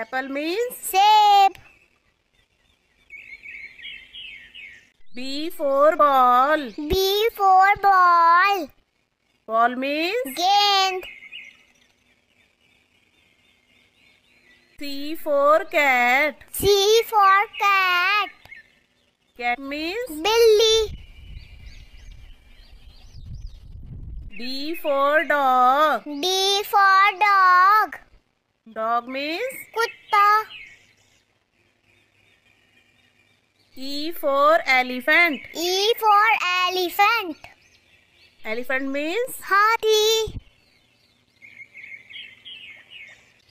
Apple means? Sape. B for ball. B for ball. Ball means? Gained. C for cat. C for cat. Cat means? Billy. D for dog. D for dog. Dog means? Kutta. E for elephant. E for elephant. Elephant means? Hathi.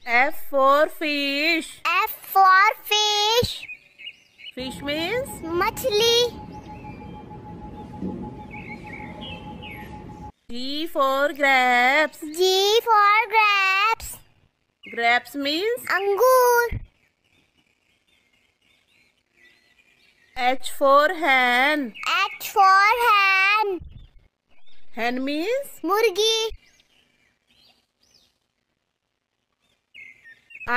F for fish. F for fish. Fish means? Machli. G for grapes. G for grapes. grapes means अंगूर H for hen. H for hen. Hen means मुर्गी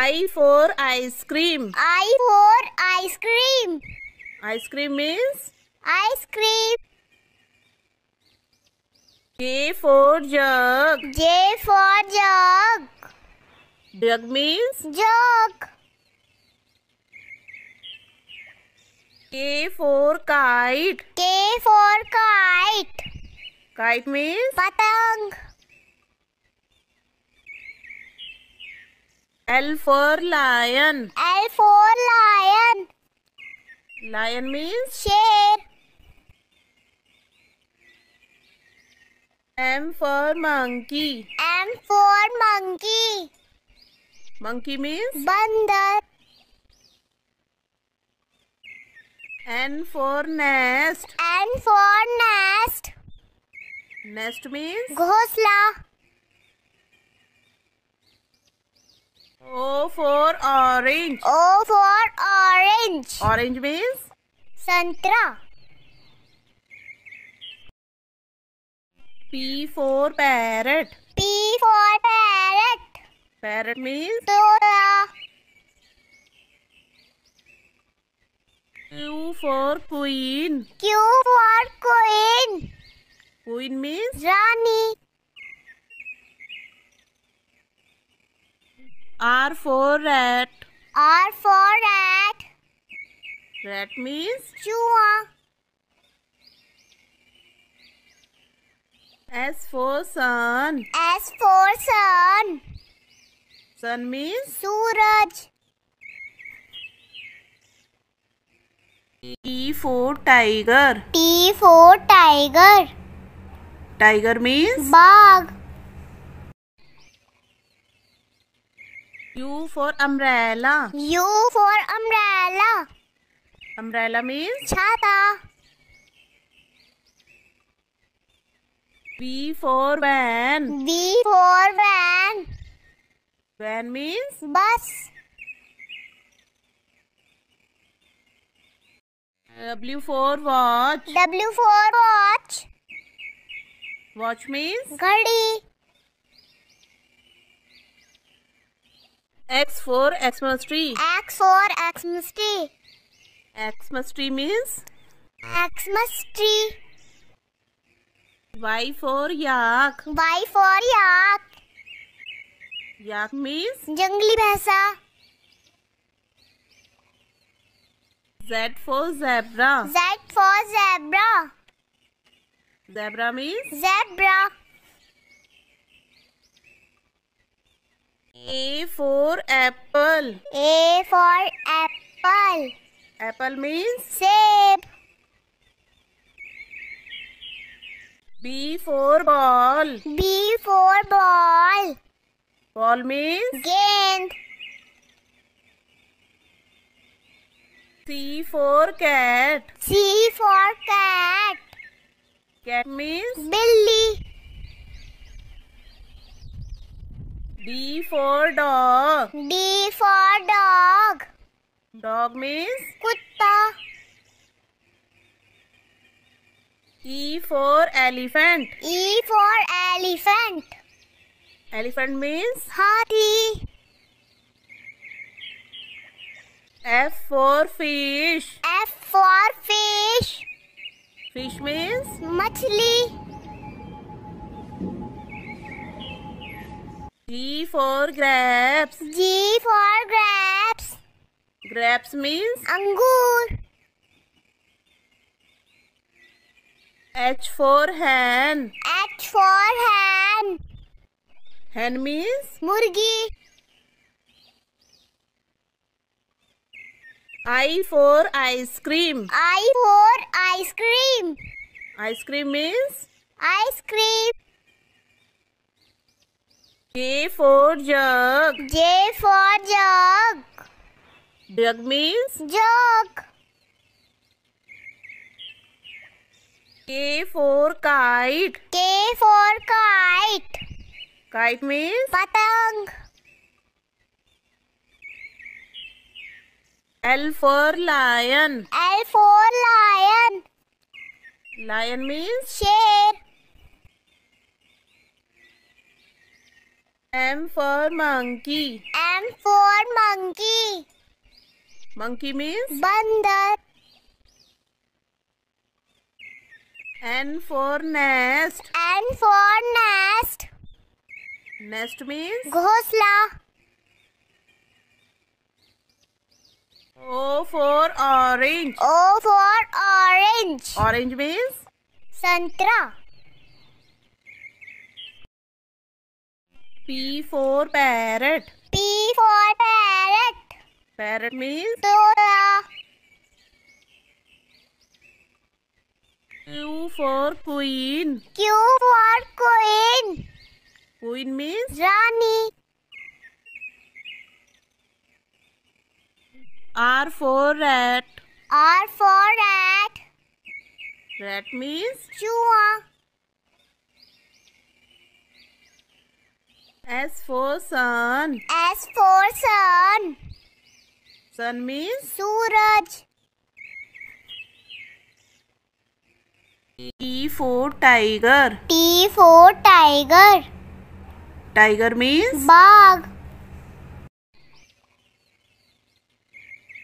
I for ice cream. I for ice cream. Ice cream means ice cream. J for jug. J for jug. Drug means? Jug. K for kite. K for kite. Kite means? Patang. L for lion. L for lion. Lion means? sheep. M for monkey. M for monkey. Monkey means? Bandar. N for nest. N for nest. Nest means? Ghosla. O for orange. O for orange. Orange means? Santra. P for parrot. P for parrot. Parrot means Dora. Q for queen. Q for queen. Queen means Rani. R for rat. R for rat. Rat means Chua. S for sun. S for sun. Sun means Suraj. T for tiger. T for tiger. Tiger means Bag. U for umbrella. U for umbrella. Umbrella means छाता. V for van. V for van. Van means? Bus. W for watch. W for watch. Watch means? Ghadi. X for X minus T. X for X minus T. X minus T means? X minus T. Y for yak. Y for yak. yak means jungli bhaisa z for zebra z for zebra zebra means zebra A for apple. A for apple. Apple means save. B for ball. B for ball. Ball means गेंद C for cat C for cat cat means बिल्ली D for dog. D for dog. Dog means kutta. E for elephant. E for elephant. Elephant means? Hathi. F for fish. F for fish. Fish means? Machli. G for grapes. G for grapes. Grapes means? Angur. H for hen. H for hen. Hen means मुर्गी I for ice cream I for ice cream ice cream means ice cream J for jug J for jug jug means jug K for kite K for kite Kite means? Patang. L for lion. L for lion. Lion means? Share. M for monkey. M for monkey. Monkey means? Bandar. N for nest. N for nest. Nest means घोंसला O for orange. O for orange. Orange means? Santra. P for parrot. P for parrot. Parrot means? Tula. Q for queen. Q for queen. Queen means? Rani. R for rat. R for rat. Rat means? Chua. S for sun. S for sun. Sun means? Suraj. T for tiger. T for tiger. Tiger means बाघ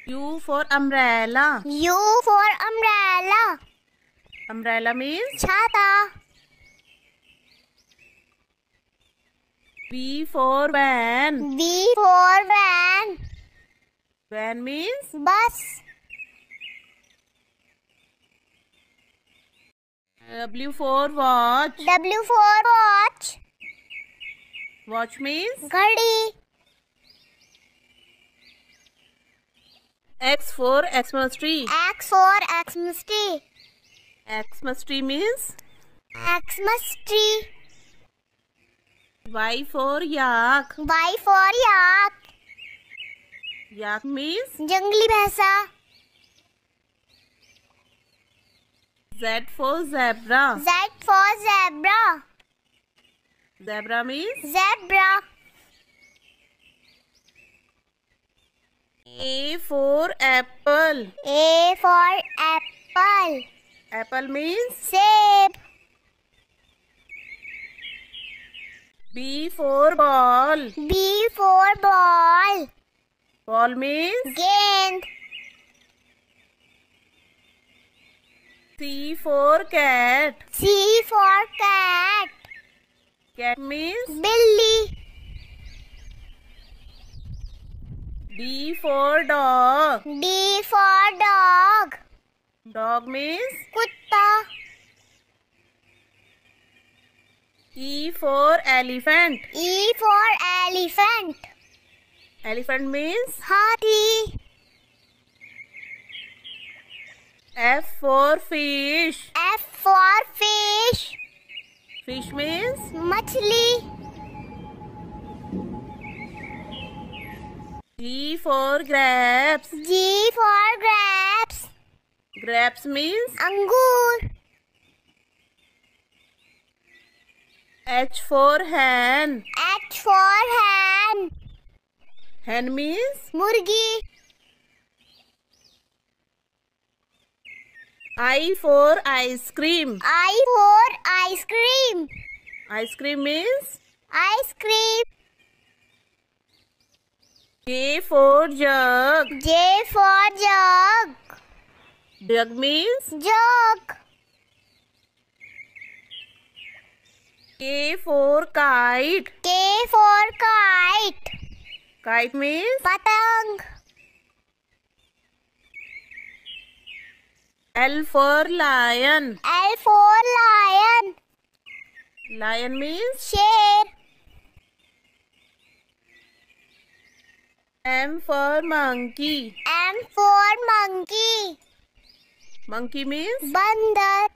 U for umbrella U for umbrella umbrella means छाता V for van V for van van means bus W for watch W for watch watch means घड़ी X for Xmas tree. X for Xmas tree. Xmas tree means Xmas tree. Y for yak. Y for yak. Yak means जंगली भैंसा. Z for zebra. Z for zebra. Zebra means? Zebra. A for apple. A for apple. Apple means? Save. B for ball. B for ball. Ball means? Gained. C for cat. C for cat. Cat means Billy. D for dog. D for dog. Dog means Kutta. E for elephant. E for elephant. Elephant means Hathi. F for fish. F for fish. Fish means मछली G for grapes G for grapes grapes means अंगूर H for hen. H for hen. Hen means? Murgi. I for ice cream. I for ice cream. Ice cream means? Ice cream. J for jug. J for jug. Jug means? Jug. K for kite. K for kite. Kite means? Patang. L for lion. L for lion. Lion means शेर. M for monkey. M for monkey. Monkey means बंदर.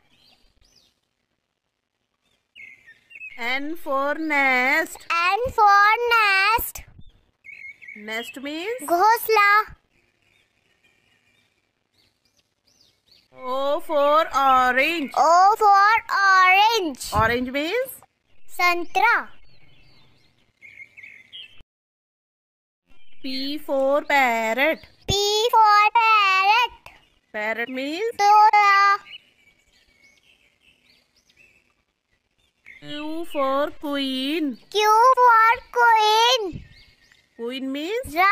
N for nest. N for nest. Nest means घोंसला. O for orange. O for orange. Orange means? Santra. P for parrot. P for parrot. Parrot means? Tula. Q for queen. Q for queen. Queen means? Ra.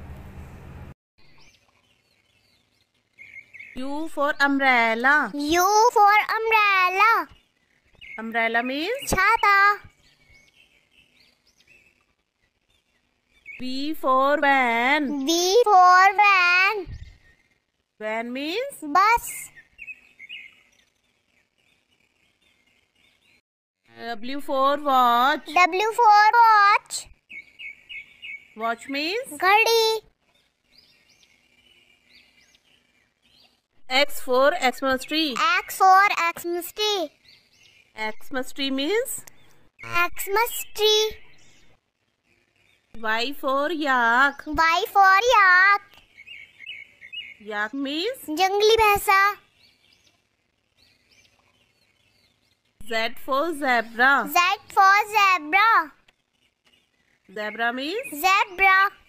U for umbrella. U for umbrella. Umbrella means chhata. V for van. V for van. Van means bus. W for watch. W for watch. Watch means घड़ी. X for X minus 3. X for X minus 3. X minus 3 means? X minus 3. Y for yak. Y for yak. Yak means? Jungli bhesa. Z for zebra. Z for zebra. Zebra means? Zebra.